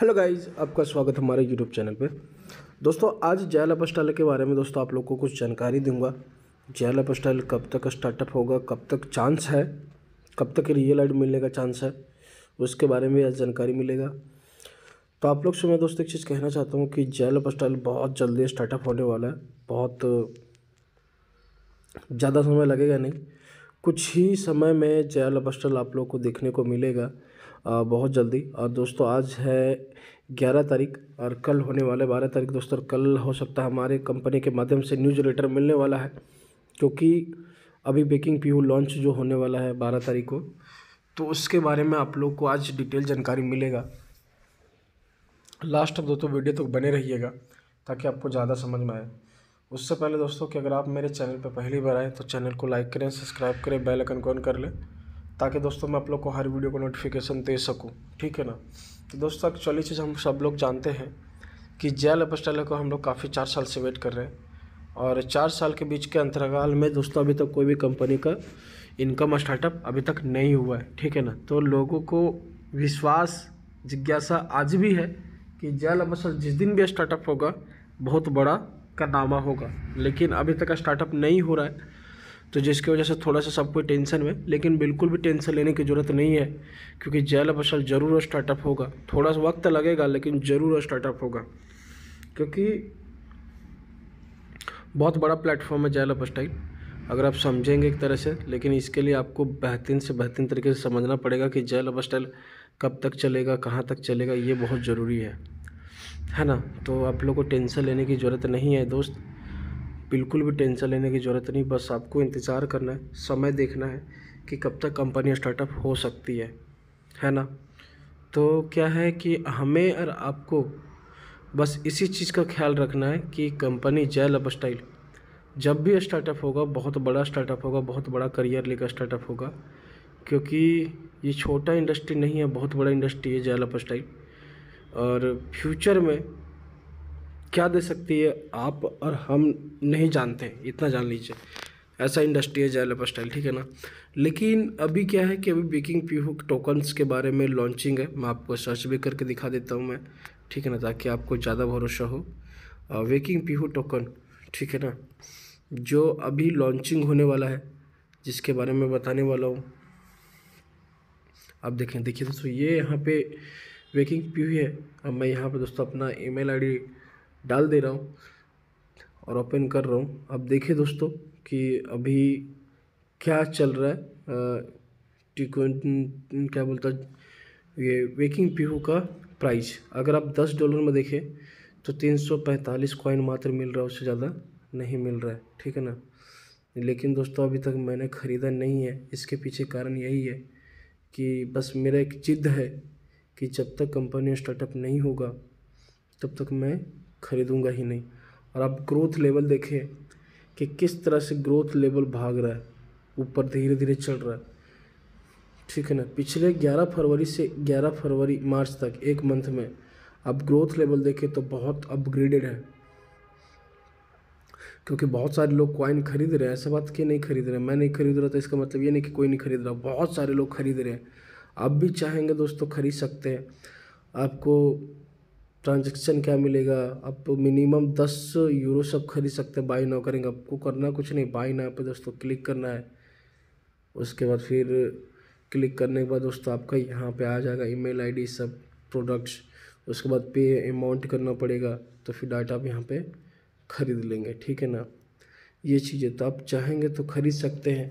hello guys आपका स्वागत हमारे यूट्यूब चैनल पे दोस्तों आज जैल अपस्टाइल के बारे में दोस्तों आप लोग को कुछ जानकारी दूंगा जैल अपस्टाइल कब तक स्टार्टअप होगा कब तक चांस है कब तक रियल एड मिलने का चांस है उसके बारे में आज जानकारी मिलेगा तो आप लोग से मैं दोस्तों एक चीज़ कहना चाहता हूँ कि जैल अपस्टाइल बहुत जल्दी स्टार्टअप होने वाला है बहुत ज़्यादा समय लगेगा नहीं कुछ ही समय में जैल अपस्टाइल आप लोग को देखने को मिलेगा बहुत जल्दी और दोस्तों आज है ग्यारह तारीख और कल होने वाले बारह तारीख दोस्तों कल हो सकता है हमारे कंपनी के माध्यम से न्यूज लेटर मिलने वाला है क्योंकि अभी बेकिंग पी लॉन्च जो होने वाला है बारह तारीख को तो उसके बारे में आप लोग को आज डिटेल जानकारी मिलेगा लास्ट दोस्तों वीडियो तो बने रहिएगा ताकि आपको ज़्यादा समझ में आए उससे पहले दोस्तों कि अगर आप मेरे चैनल पर पहली बार आए तो चैनल को लाइक करें सब्सक्राइब करें बेल आइकन को ऑन कर लें ताकि दोस्तों मैं आप लोग को हर वीडियो को नोटिफिकेशन दे सकूँ ठीक है ना तो दोस्तों एक्चुअली चीज़ हम सब लोग जानते हैं कि जेल अपोस्टल को हम लोग काफ़ी चार साल से वेट कर रहे हैं और चार साल के बीच के अंतराल में दोस्तों अभी तक कोई भी कंपनी का इनकम स्टार्टअप अभी तक नहीं हुआ है ठीक है ना तो लोगों को विश्वास जिज्ञासा आज भी है कि जेल अपोस्टल जिस दिन भी स्टार्टअप होगा बहुत बड़ा कारनामा होगा लेकिन अभी तक स्टार्टअप नहीं हो रहा है तो जिसकी वजह से थोड़ा सा सबको टेंशन में लेकिन बिल्कुल भी टेंशन लेने की ज़रूरत नहीं है क्योंकि जैल फसल ज़रूर स्टार्टअप होगा थोड़ा सा वक्त लगेगा लेकिन ज़रूर स्टार्टअप होगा क्योंकि बहुत बड़ा प्लेटफॉर्म है जैल अपस्टाइल अगर आप समझेंगे एक तरह से लेकिन इसके लिए आपको बेहतरीन से बेहतरीन तरीके से समझना पड़ेगा कि जैल अपस्टाइल कब तक चलेगा कहाँ तक चलेगा ये बहुत ज़रूरी है है ना तो आप लोग को टेंशन लेने की ज़रूरत नहीं है दोस्त बिल्कुल भी टेंशन लेने की ज़रूरत नहीं बस आपको इंतज़ार करना है समय देखना है कि कब तक कंपनी स्टार्टअप हो सकती है है ना तो क्या है कि हमें और आपको बस इसी चीज़ का ख्याल रखना है कि कंपनी जय लब स्टाइल जब भी स्टार्टअप होगा बहुत बड़ा स्टार्टअप होगा बहुत बड़ा करियर लेकर स्टार्टअप होगा क्योंकि ये छोटा इंडस्ट्री नहीं है बहुत बड़ा इंडस्ट्री है जय लब स्टाइल और फ्यूचर में क्या दे सकती है आप और हम नहीं जानते इतना जान लीजिए ऐसा इंडस्ट्री है जयलप स्टाइल ठीक है ना लेकिन अभी क्या है कि अभी बेकिंग पीहू टोकन्स के बारे में लॉन्चिंग है मैं आपको सर्च भी करके दिखा देता हूँ मैं ठीक है ना ताकि आपको ज़्यादा भरोसा हो बेकिंग पीहू टोकन ठीक है ना जो अभी लॉन्चिंग होने वाला है जिसके बारे में बताने वाला हूँ आप देखें देखिए दोस्तों ये यहाँ पे वेकिंग पी है अब मैं यहाँ पे दोस्तों अपना ईमेल आईडी डाल दे रहा हूँ और ओपन कर रहा हूँ अब देखिए दोस्तों कि अभी क्या चल रहा है टी क्या बोलता ये वेकिंग पीहू का प्राइस अगर आप दस डॉलर में देखें तो तीन सौ पैंतालीस कॉइन मात्र मिल रहा है उससे ज़्यादा नहीं मिल रहा है ठीक है ना लेकिन दोस्तों अभी तक मैंने ख़रीदा नहीं है इसके पीछे कारण यही है कि बस मेरा एक जिद है कि जब तक कंपनी स्टार्टअप नहीं होगा तब तक मैं खरीदूंगा ही नहीं और आप ग्रोथ लेवल देखें कि किस तरह से ग्रोथ लेवल भाग रहा है ऊपर धीरे धीरे चल रहा है ठीक है ना पिछले 11 फरवरी से 11 फरवरी मार्च तक एक मंथ में अब ग्रोथ लेवल देखें तो बहुत अपग्रेडेड है क्योंकि बहुत सारे लोग क्वाइन खरीद रहे हैं ऐसा बात कि नहीं खरीद रहे मैं नहीं खरीद रहा तो इसका मतलब ये नहीं कि कोई नहीं खरीद रहा बहुत सारे लोग खरीद रहे हैं आप भी चाहेंगे दोस्तों खरीद सकते हैं आपको ट्रांजेक्शन क्या मिलेगा आप मिनिमम दस यूरो सब खरीद सकते हैं बाई नाउ करेंगे आपको करना कुछ नहीं बाई नाउ पे दोस्तों क्लिक करना है उसके बाद फिर क्लिक करने के बाद दोस्तों आपका यहाँ पे आ जाएगा ईमेल आईडी सब प्रोडक्ट्स उसके बाद पे अमाउंट करना पड़ेगा तो फिर डाटा आप यहाँ पे ख़रीद लेंगे ठीक है ना ये चीज़ें तो आप चाहेंगे तो ख़रीद सकते हैं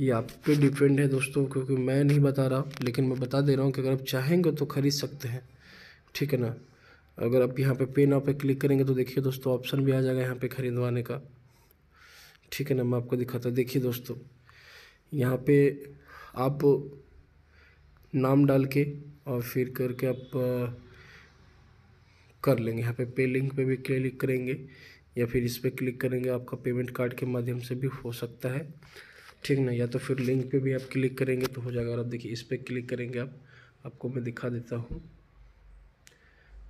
ये आप पे डिपेंड है दोस्तों क्योंकि मैं नहीं बता रहा लेकिन मैं बता दे रहा हूँ कि अगर आप चाहेंगे तो ख़रीद सकते हैं ठीक है ना अगर आप यहाँ पे पे नाव पे क्लिक करेंगे तो देखिए दोस्तों ऑप्शन भी आ जाएगा यहाँ पे खरीदवाने का ठीक है ना मैं आपको दिखाता हूँ देखिए दोस्तों यहाँ पे आप नाम डाल के और फिर करके आप कर लेंगे यहाँ पे पे लिंक पे भी क्लिक करेंगे या फिर इस पर क्लिक करेंगे आपका पेमेंट कार्ड के माध्यम से भी हो सकता है ठीक ना या तो फिर लिंक पे भी आप क्लिक करेंगे तो हो जाएगा अगर आप देखिए इस पर क्लिक करेंगे आप आपको मैं दिखा देता हूँ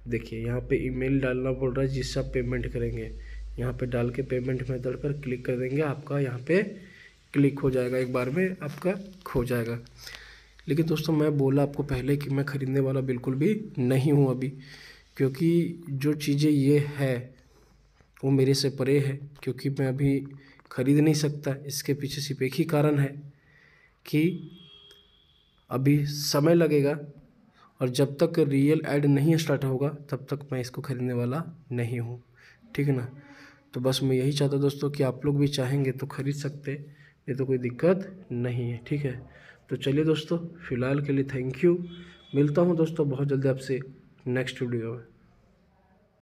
देखिए यहाँ पे ईमेल डालना पड़ रहा है जिससे आप पेमेंट करेंगे यहाँ पे डाल के पेमेंट मेथड पर क्लिक कर देंगे आपका यहाँ पे क्लिक हो जाएगा एक बार में आपका खो जाएगा लेकिन दोस्तों मैं बोला आपको पहले कि मैं ख़रीदने वाला बिल्कुल भी नहीं हूँ अभी क्योंकि जो चीज़ें ये है वो मेरे से परे है क्योंकि मैं अभी ख़रीद नहीं सकता इसके पीछे सिर्फ एक ही कारण है कि अभी समय लगेगा और जब तक रियल एड नहीं स्टार्ट होगा तब तक मैं इसको ख़रीदने वाला नहीं हूँ ठीक है ना तो बस मैं यही चाहता दोस्तों कि आप लोग भी चाहेंगे तो ख़रीद सकते ये तो कोई दिक्कत नहीं है ठीक है तो चलिए दोस्तों फ़िलहाल के लिए थैंक यू मिलता हूँ दोस्तों बहुत जल्दी आपसे नेक्स्ट वीडियो में